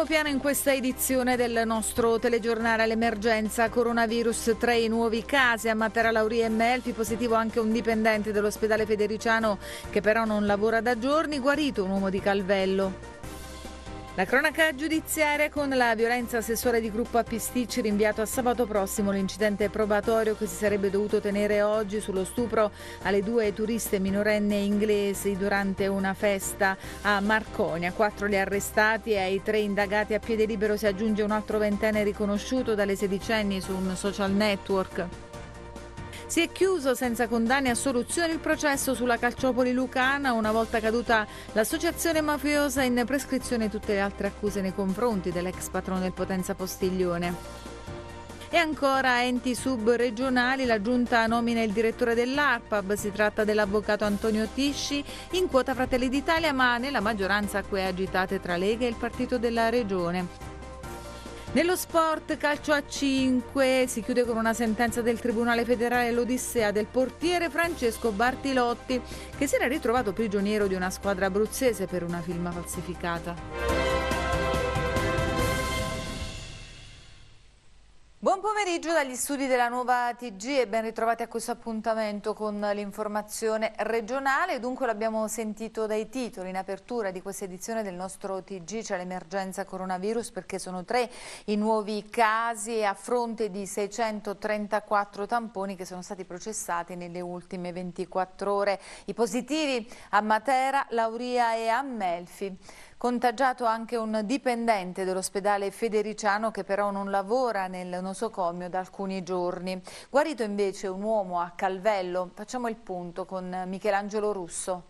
primo piano in questa edizione del nostro telegiornale l'emergenza coronavirus, tre nuovi casi a Matera Lauri e Melfi, positivo anche un dipendente dell'ospedale federiciano che però non lavora da giorni, guarito un uomo di Calvello. La cronaca giudiziaria con la violenza sessuale di gruppo a Pisticci rinviato a sabato prossimo l'incidente probatorio che si sarebbe dovuto tenere oggi sullo stupro alle due turiste minorenne inglesi durante una festa a Marconia. Quattro li arrestati e ai tre indagati a piede libero si aggiunge un altro ventenne riconosciuto dalle sedicenni su un social network. Si è chiuso senza condanne a soluzione il processo sulla Calciopoli Lucana, una volta caduta l'associazione mafiosa in prescrizione tutte le altre accuse nei confronti dell'ex patrono del Potenza Postiglione. E ancora enti subregionali, la giunta nomina il direttore dell'ARPAB, si tratta dell'avvocato Antonio Tisci, in quota Fratelli d'Italia ma nella maggioranza a cui è agitate tra Lega e il partito della regione. Nello sport calcio a 5 si chiude con una sentenza del Tribunale federale l'Odissea del portiere Francesco Bartilotti che si era ritrovato prigioniero di una squadra abruzzese per una firma falsificata. pomeriggio dagli studi della nuova TG e ben ritrovati a questo appuntamento con l'informazione regionale. Dunque l'abbiamo sentito dai titoli in apertura di questa edizione del nostro TG, c'è l'emergenza coronavirus perché sono tre i nuovi casi a fronte di 634 tamponi che sono stati processati nelle ultime 24 ore. I positivi a Matera, Lauria e a Melfi. Contagiato anche un dipendente dell'ospedale federiciano che però non lavora nel nosocomio da alcuni giorni. Guarito invece un uomo a Calvello. Facciamo il punto con Michelangelo Russo.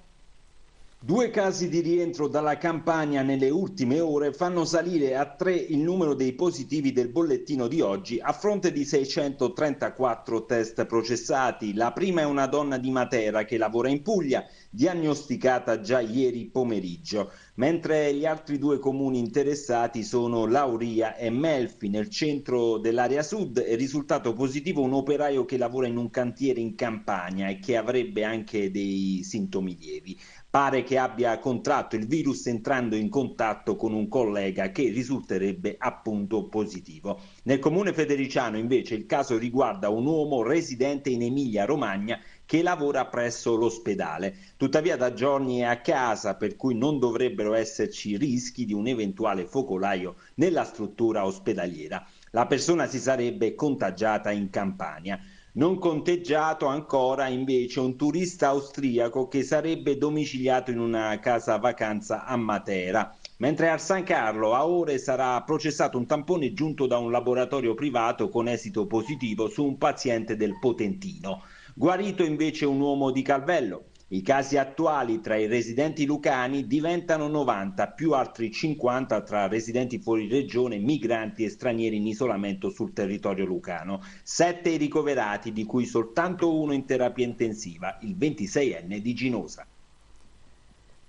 Due casi di rientro dalla campagna nelle ultime ore fanno salire a tre il numero dei positivi del bollettino di oggi a fronte di 634 test processati. La prima è una donna di Matera che lavora in Puglia, diagnosticata già ieri pomeriggio, mentre gli altri due comuni interessati sono Lauria e Melfi nel centro dell'area sud. È risultato positivo un operaio che lavora in un cantiere in campagna e che avrebbe anche dei sintomi lievi pare che abbia contratto il virus entrando in contatto con un collega che risulterebbe appunto positivo. Nel comune federiciano invece il caso riguarda un uomo residente in Emilia Romagna che lavora presso l'ospedale. Tuttavia da giorni è a casa per cui non dovrebbero esserci rischi di un eventuale focolaio nella struttura ospedaliera. La persona si sarebbe contagiata in Campania. Non conteggiato ancora invece un turista austriaco che sarebbe domiciliato in una casa vacanza a Matera. Mentre a San Carlo a ore sarà processato un tampone giunto da un laboratorio privato con esito positivo su un paziente del Potentino. Guarito invece un uomo di Calvello, i casi attuali tra i residenti lucani diventano 90, più altri 50 tra residenti fuori regione, migranti e stranieri in isolamento sul territorio lucano. Sette i ricoverati, di cui soltanto uno in terapia intensiva, il 26enne di Ginosa.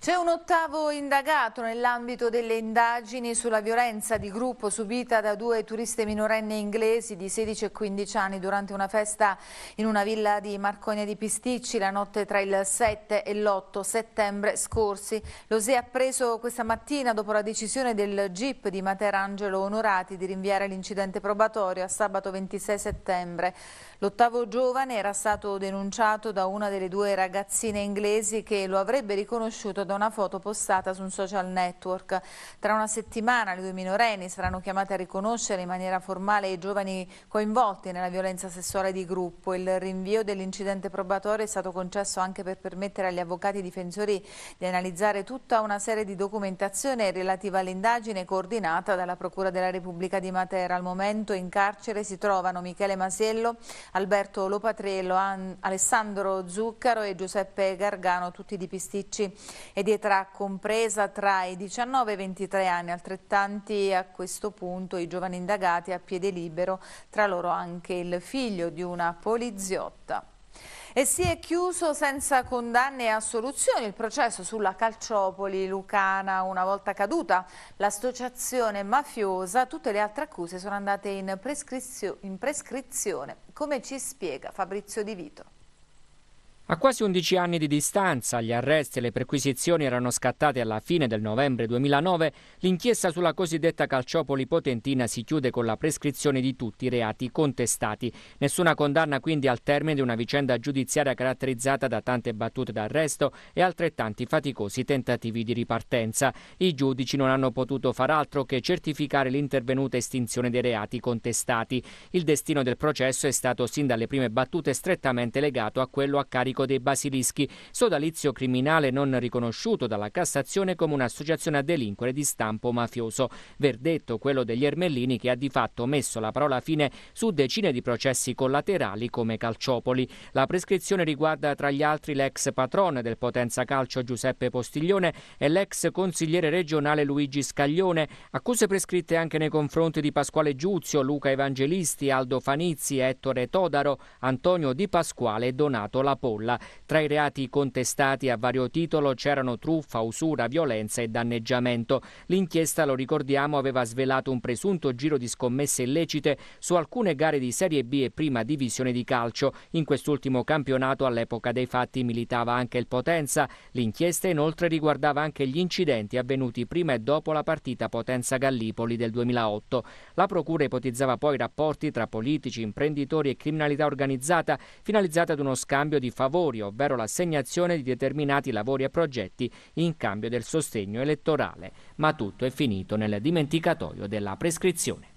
C'è un ottavo indagato nell'ambito delle indagini sulla violenza di gruppo subita da due turiste minorenne inglesi di 16 e 15 anni durante una festa in una villa di Marconia di Pisticci la notte tra il 7 e l'8 settembre scorsi. Lo si è appreso questa mattina dopo la decisione del GIP di Angelo Onorati di rinviare l'incidente probatorio a sabato 26 settembre. L'ottavo giovane era stato denunciato da una delle due ragazzine inglesi che lo avrebbe riconosciuto da una foto postata su un social network. Tra una settimana le due minorenni saranno chiamate a riconoscere in maniera formale i giovani coinvolti nella violenza sessuale di gruppo. Il rinvio dell'incidente probatorio è stato concesso anche per permettere agli avvocati difensori di analizzare tutta una serie di documentazione relativa all'indagine coordinata dalla Procura della Repubblica di Matera. Al momento in carcere si trovano Michele Masiello, Alberto Lopatrello, Alessandro Zuccaro e Giuseppe Gargano, tutti di Pisticci e di età compresa tra i 19 e i 23 anni, altrettanti a questo punto i giovani indagati a piede libero, tra loro anche il figlio di una poliziotta. E si è chiuso senza condanne e assoluzioni il processo sulla Calciopoli Lucana una volta caduta. L'associazione mafiosa, tutte le altre accuse sono andate in, prescrizio in prescrizione, come ci spiega Fabrizio Di Vito. A quasi 11 anni di distanza, gli arresti e le perquisizioni erano scattate alla fine del novembre 2009, l'inchiesta sulla cosiddetta calciopoli potentina si chiude con la prescrizione di tutti i reati contestati. Nessuna condanna quindi al termine di una vicenda giudiziaria caratterizzata da tante battute d'arresto e altrettanti faticosi tentativi di ripartenza. I giudici non hanno potuto far altro che certificare l'intervenuta estinzione dei reati contestati. Il destino del processo è stato sin dalle prime battute strettamente legato a quello a carico Domenico dei Basilischi, sodalizio criminale non riconosciuto dalla Cassazione come un'associazione a delinquere di stampo mafioso. Verdetto quello degli Ermellini che ha di fatto messo la parola fine su decine di processi collaterali come Calciopoli. La prescrizione riguarda tra gli altri l'ex patrone del Potenza Calcio Giuseppe Postiglione e l'ex consigliere regionale Luigi Scaglione, accuse prescritte anche nei confronti di Pasquale Giuzio, Luca Evangelisti, Aldo Fanizzi, Ettore Todaro, Antonio Di Pasquale e Donato Lapolla. Emanuela. Tra i reati contestati a vario titolo c'erano truffa, usura, violenza e danneggiamento. L'inchiesta, lo ricordiamo, aveva svelato un presunto giro di scommesse illecite su alcune gare di Serie B e Prima Divisione di calcio. In quest'ultimo campionato all'epoca dei fatti militava anche il Potenza. L'inchiesta inoltre riguardava anche gli incidenti avvenuti prima e dopo la partita Potenza-Gallipoli del 2008. La procura ipotizzava poi rapporti tra politici, imprenditori e criminalità organizzata finalizzata ad uno scambio di favori lavori, ovvero l'assegnazione di determinati lavori e progetti in cambio del sostegno elettorale, ma tutto è finito nel dimenticatoio della prescrizione.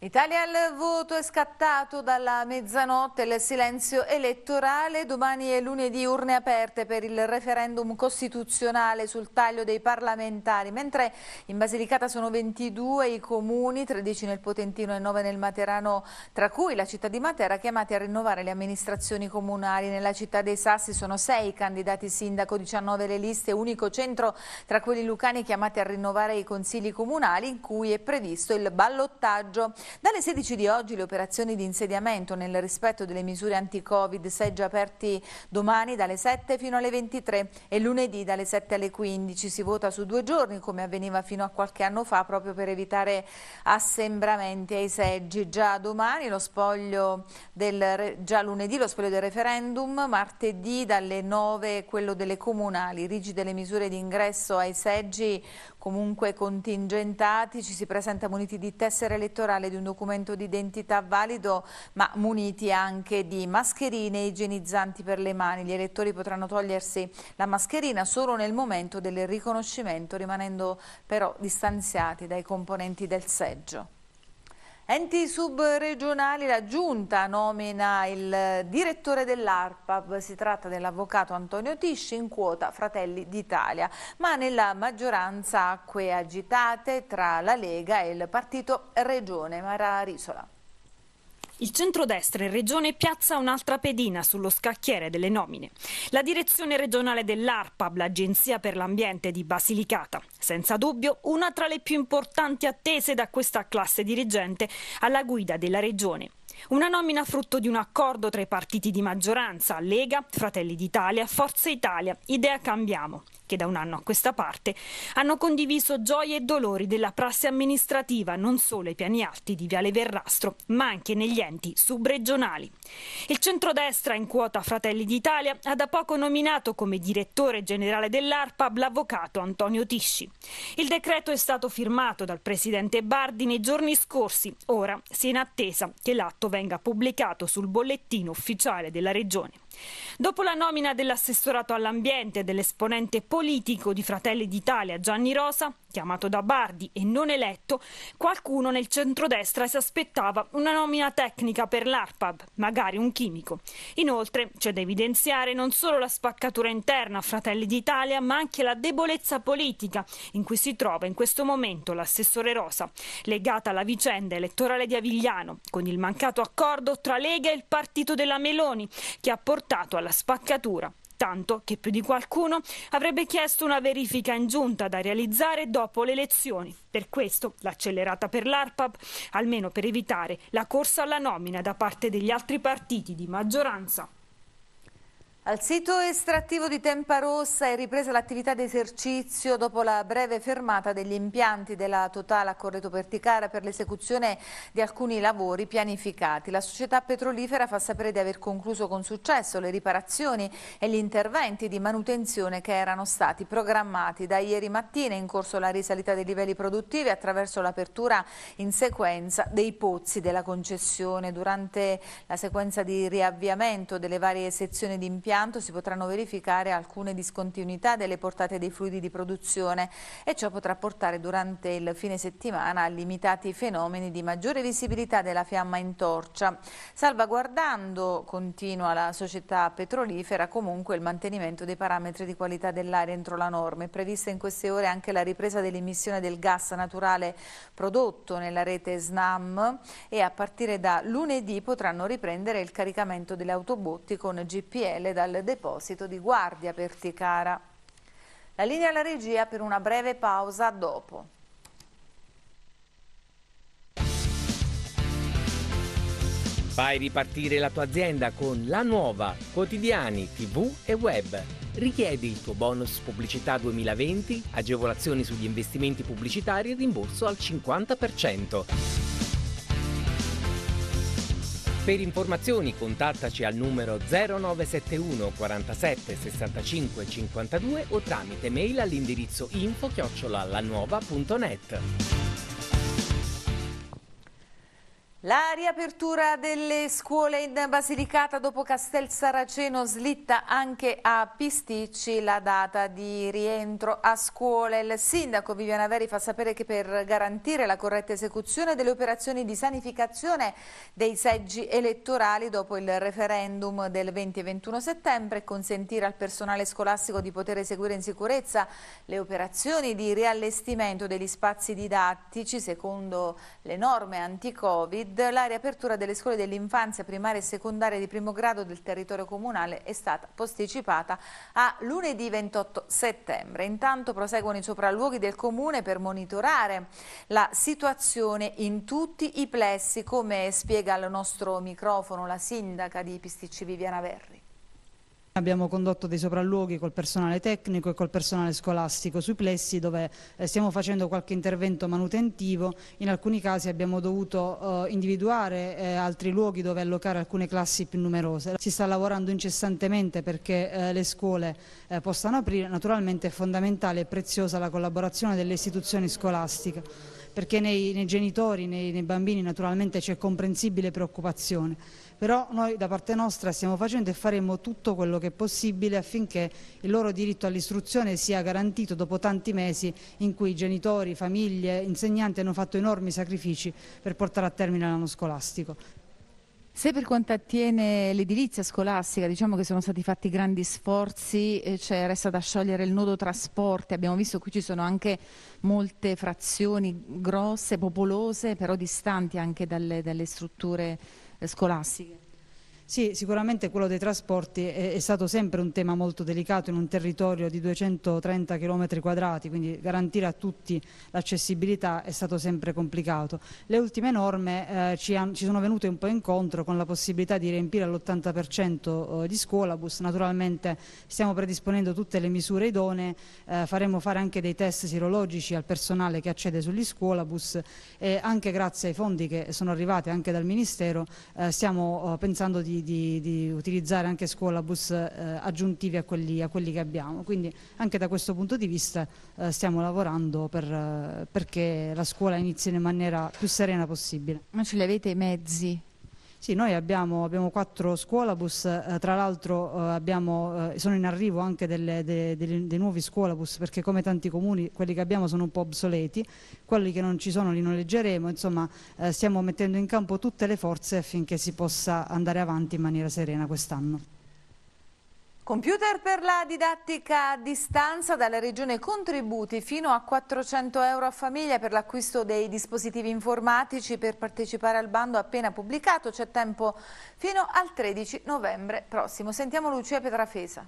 Italia al voto è scattato dalla mezzanotte il silenzio elettorale, domani e lunedì urne aperte per il referendum costituzionale sul taglio dei parlamentari, mentre in Basilicata sono 22 i comuni, 13 nel Potentino e 9 nel Materano, tra cui la città di Matera, chiamati a rinnovare le amministrazioni comunali. Nella città dei Sassi sono 6 candidati sindaco, 19 le liste, unico centro tra quelli lucani chiamati a rinnovare i consigli comunali in cui è previsto il ballottaggio. Dalle 16 di oggi le operazioni di insediamento nel rispetto delle misure anti-Covid seggi aperti domani dalle 7 fino alle 23 e lunedì dalle 7 alle 15. Si vota su due giorni come avveniva fino a qualche anno fa proprio per evitare assembramenti ai seggi. Già domani lo spoglio del, già lunedì lo spoglio del referendum, martedì dalle 9 quello delle comunali, rigide le misure di ingresso ai seggi comunque contingentati, ci si presenta muniti di tessere elettorale di di un documento di identità valido ma muniti anche di mascherine igienizzanti per le mani. Gli elettori potranno togliersi la mascherina solo nel momento del riconoscimento rimanendo però distanziati dai componenti del seggio. Enti subregionali, la Giunta nomina il direttore dell'ARPAB, si tratta dell'avvocato Antonio Tisci in quota Fratelli d'Italia, ma nella maggioranza acque agitate tra la Lega e il partito Regione Mara Risola. Il centrodestra in regione piazza un'altra pedina sullo scacchiere delle nomine. La direzione regionale dell'ARPAB, l'Agenzia per l'Ambiente di Basilicata. Senza dubbio una tra le più importanti attese da questa classe dirigente alla guida della regione. Una nomina frutto di un accordo tra i partiti di maggioranza, Lega, Fratelli d'Italia, Forza Italia, Idea Cambiamo che da un anno a questa parte hanno condiviso gioie e dolori della prassi amministrativa non solo ai piani alti di Viale Verrastro, ma anche negli enti subregionali. Il centrodestra in quota Fratelli d'Italia ha da poco nominato come direttore generale dell'ARPAB l'avvocato Antonio Tisci. Il decreto è stato firmato dal presidente Bardi nei giorni scorsi, ora si è in attesa che l'atto venga pubblicato sul bollettino ufficiale della regione. Dopo la nomina dell'assessorato all'ambiente e dell'esponente politico politico di Fratelli d'Italia Gianni Rosa, chiamato da Bardi e non eletto, qualcuno nel centrodestra si aspettava una nomina tecnica per l'ARPAB, magari un chimico. Inoltre c'è da evidenziare non solo la spaccatura interna a Fratelli d'Italia, ma anche la debolezza politica in cui si trova in questo momento l'assessore Rosa, legata alla vicenda elettorale di Avigliano, con il mancato accordo tra Lega e il partito della Meloni, che ha portato alla spaccatura tanto che più di qualcuno avrebbe chiesto una verifica in giunta da realizzare dopo le elezioni. Per questo l'accelerata per l'ARPAB, almeno per evitare la corsa alla nomina da parte degli altri partiti di maggioranza. Al sito estrattivo di Tempa Rossa è ripresa l'attività d'esercizio dopo la breve fermata degli impianti della Total a Correto Perticara per l'esecuzione di alcuni lavori pianificati. La società petrolifera fa sapere di aver concluso con successo le riparazioni e gli interventi di manutenzione che erano stati programmati. Da ieri mattina è in corso la risalita dei livelli produttivi attraverso l'apertura in sequenza dei pozzi della concessione. Durante la sequenza di riavviamento delle varie sezioni di impianti impianto si potranno verificare alcune discontinuità delle portate dei fluidi di produzione e ciò potrà portare durante il fine settimana a limitati fenomeni di maggiore visibilità della fiamma in torcia, salvaguardando, continua la società petrolifera, comunque il mantenimento dei parametri di qualità dell'aria entro la norma. È prevista in queste ore anche la ripresa dell'emissione del gas naturale prodotto nella rete SNAM e a partire da lunedì potranno riprendere il caricamento delle autobotti con GPL da dal deposito di Guardia per Ticara. La linea alla regia per una breve pausa dopo. Fai ripartire la tua azienda con la nuova quotidiani TV e web. Richiedi il tuo bonus pubblicità 2020, agevolazioni sugli investimenti pubblicitari e rimborso al 50%. Per informazioni contattaci al numero 0971 47 65 52 o tramite mail all'indirizzo info chiocciola La riapertura delle scuole in Basilicata dopo Castel Saraceno slitta anche a Pisticci la data di rientro a scuola. Il sindaco Viviana Veri fa sapere che per garantire la corretta esecuzione delle operazioni di sanificazione dei seggi elettorali dopo il referendum del 20 e 21 settembre e consentire al personale scolastico di poter eseguire in sicurezza le operazioni di riallestimento degli spazi didattici secondo le norme anti-Covid la riapertura delle scuole dell'infanzia primaria e secondaria di primo grado del territorio comunale è stata posticipata a lunedì 28 settembre. Intanto proseguono i sopralluoghi del comune per monitorare la situazione in tutti i plessi, come spiega al nostro microfono la sindaca di Pisticci Viviana Verri. Abbiamo condotto dei sopralluoghi col personale tecnico e col personale scolastico sui plessi dove eh, stiamo facendo qualche intervento manutentivo, in alcuni casi abbiamo dovuto eh, individuare eh, altri luoghi dove allocare alcune classi più numerose. Si sta lavorando incessantemente perché le scuole possano aprire, naturalmente è fondamentale e preziosa la collaborazione delle istituzioni scolastiche perché nei, nei genitori, nei, nei bambini naturalmente c'è comprensibile preoccupazione però noi da parte nostra stiamo facendo e faremo tutto quello che è possibile affinché il loro diritto all'istruzione sia garantito dopo tanti mesi in cui genitori, famiglie, insegnanti hanno fatto enormi sacrifici per portare a termine l'anno scolastico. Se per quanto attiene l'edilizia scolastica diciamo che sono stati fatti grandi sforzi, eh, cioè resta da sciogliere il nodo trasporti, abbiamo visto qui ci sono anche molte frazioni grosse, popolose, però distanti anche dalle, dalle strutture eh, scolastiche. Sì, sicuramente quello dei trasporti è, è, stato sempre un tema molto delicato in un territorio di 230 km quadrati, quindi garantire a tutti l'accessibilità è stato sempre complicato. Le ultime norme eh, ci, han, ci, sono venute un po' incontro con la possibilità di riempire all'80% eh, di scuolabus, naturalmente stiamo predisponendo tutte le misure idonee, eh, faremo fare anche dei test sirologici al personale che accede sugli scuolabus e anche grazie ai fondi che sono arrivati anche dal Ministero eh, stiamo oh, pensando di di, di, utilizzare anche scuolabus eh, aggiuntivi a quelli, a quelli, che abbiamo. Quindi anche da questo punto di vista eh, stiamo lavorando per, eh, perché la scuola inizi in maniera più serena possibile. Ma ce li avete i mezzi sì, noi abbiamo, abbiamo quattro scuolabus, eh, tra l'altro eh, eh sono in arrivo anche delle, de, de, dei nuovi scuolabus perché come tanti comuni quelli che abbiamo sono un po' obsoleti, quelli che non ci sono li noleggeremo, insomma eh, stiamo mettendo in campo tutte le forze affinché si possa andare avanti in maniera serena quest'anno. Computer per la didattica a distanza dalla Regione contributi fino a 400 euro a famiglia per l'acquisto dei dispositivi informatici per partecipare al bando appena pubblicato. C'è tempo fino al 13 novembre prossimo. Sentiamo Lucia Petrafesa.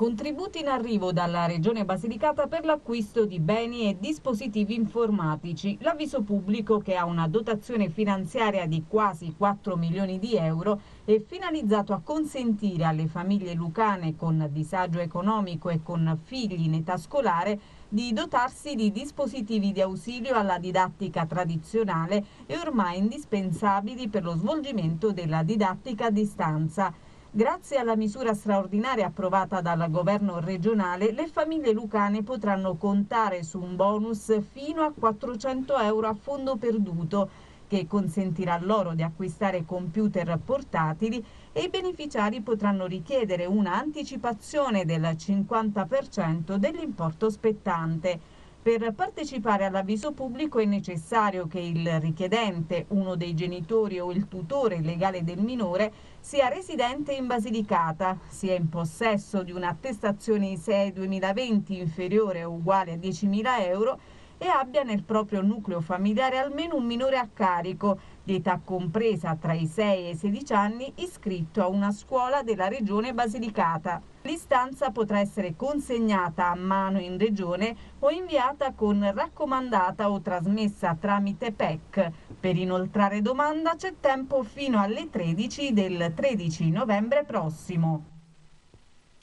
Contributi in arrivo dalla Regione Basilicata per l'acquisto di beni e dispositivi informatici. L'avviso pubblico, che ha una dotazione finanziaria di quasi 4 milioni di euro, è finalizzato a consentire alle famiglie lucane con disagio economico e con figli in età scolare di dotarsi di dispositivi di ausilio alla didattica tradizionale e ormai indispensabili per lo svolgimento della didattica a distanza. Grazie alla misura straordinaria approvata dal governo regionale, le famiglie lucane potranno contare su un bonus fino a 400 euro a fondo perduto, che consentirà loro di acquistare computer portatili e i beneficiari potranno richiedere una anticipazione del 50% dell'importo spettante. Per partecipare all'avviso pubblico è necessario che il richiedente, uno dei genitori o il tutore legale del minore, sia residente in Basilicata, sia in possesso di un'attestazione ISEE 2020 inferiore o uguale a 10.000 euro e abbia nel proprio nucleo familiare almeno un minore a carico di età compresa tra i 6 e i 16 anni, iscritto a una scuola della regione Basilicata. L'istanza potrà essere consegnata a mano in regione o inviata con raccomandata o trasmessa tramite PEC. Per inoltrare domanda c'è tempo fino alle 13 del 13 novembre prossimo.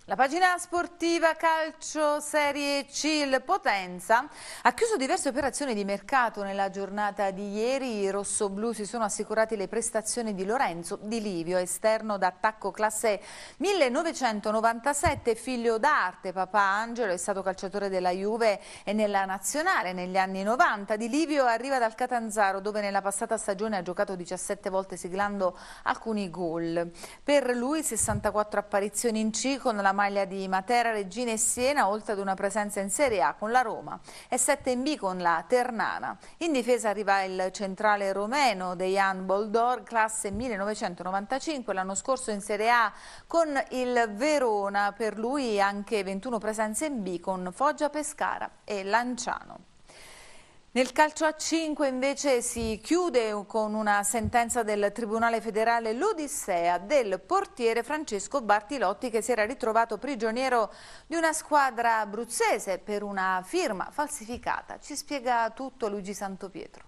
La pagina sportiva calcio Serie C il Potenza ha chiuso diverse operazioni di mercato nella giornata di ieri. I rossoblù si sono assicurati le prestazioni di Lorenzo Di Livio, esterno d'attacco classe 1997, figlio d'arte. Papà Angelo è stato calciatore della Juve e nella nazionale negli anni 90. Di Livio arriva dal Catanzaro dove nella passata stagione ha giocato 17 volte siglando alcuni gol. Per lui 64 apparizioni in C con la maglia di Matera, Regina e Siena, oltre ad una presenza in Serie A con la Roma e 7 in B con la Ternana. In difesa arriva il centrale romeno Dejan Boldor, classe 1995, l'anno scorso in Serie A con il Verona, per lui anche 21 presenze in B con Foggia, Pescara e Lanciano. Nel calcio a 5 invece si chiude con una sentenza del Tribunale federale l'Odissea del portiere Francesco Bartilotti che si era ritrovato prigioniero di una squadra abruzzese per una firma falsificata. Ci spiega tutto Luigi Santopietro.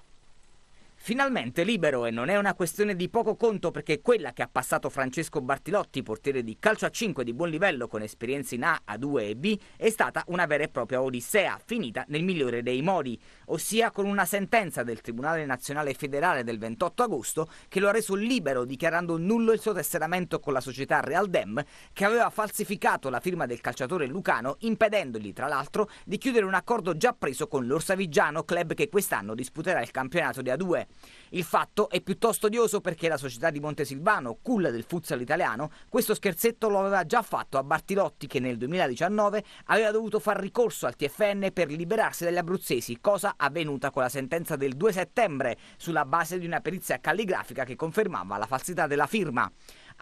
Finalmente libero e non è una questione di poco conto perché quella che ha passato Francesco Bartilotti, portiere di calcio a 5 di buon livello con esperienze in A, A2 e B, è stata una vera e propria odissea, finita nel migliore dei modi, ossia con una sentenza del Tribunale Nazionale Federale del 28 agosto che lo ha reso libero dichiarando nullo il suo tesseramento con la società Real Dem che aveva falsificato la firma del calciatore lucano impedendogli tra l'altro di chiudere un accordo già preso con l'Orsavigiano, club che quest'anno disputerà il campionato di A2. Il fatto è piuttosto odioso perché la società di Montesilvano, culla del futsal italiano, questo scherzetto lo aveva già fatto a Bartilotti che nel 2019 aveva dovuto far ricorso al TFN per liberarsi dagli abruzzesi, cosa avvenuta con la sentenza del 2 settembre sulla base di una perizia calligrafica che confermava la falsità della firma.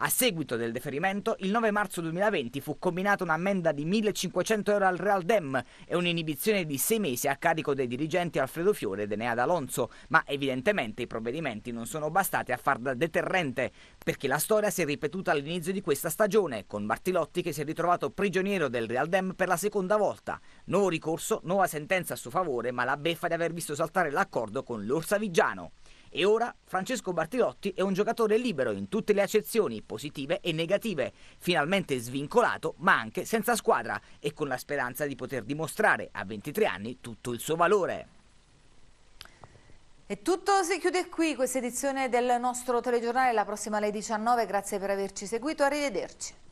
A seguito del deferimento, il 9 marzo 2020 fu combinata un'ammenda di 1.500 euro al Real Dem e un'inibizione di sei mesi a carico dei dirigenti Alfredo Fiore ed Enea D'Alonso, ma evidentemente i provvedimenti non sono bastati a far da deterrente, perché la storia si è ripetuta all'inizio di questa stagione, con Bartilotti che si è ritrovato prigioniero del Real Dem per la seconda volta. Nuovo ricorso, nuova sentenza a suo favore, ma la beffa di aver visto saltare l'accordo con l'Orsavigiano. E ora Francesco Bartilotti è un giocatore libero in tutte le accezioni positive e negative, finalmente svincolato ma anche senza squadra e con la speranza di poter dimostrare a 23 anni tutto il suo valore. E tutto si chiude qui questa edizione del nostro telegiornale, la prossima alle 19, grazie per averci seguito, arrivederci.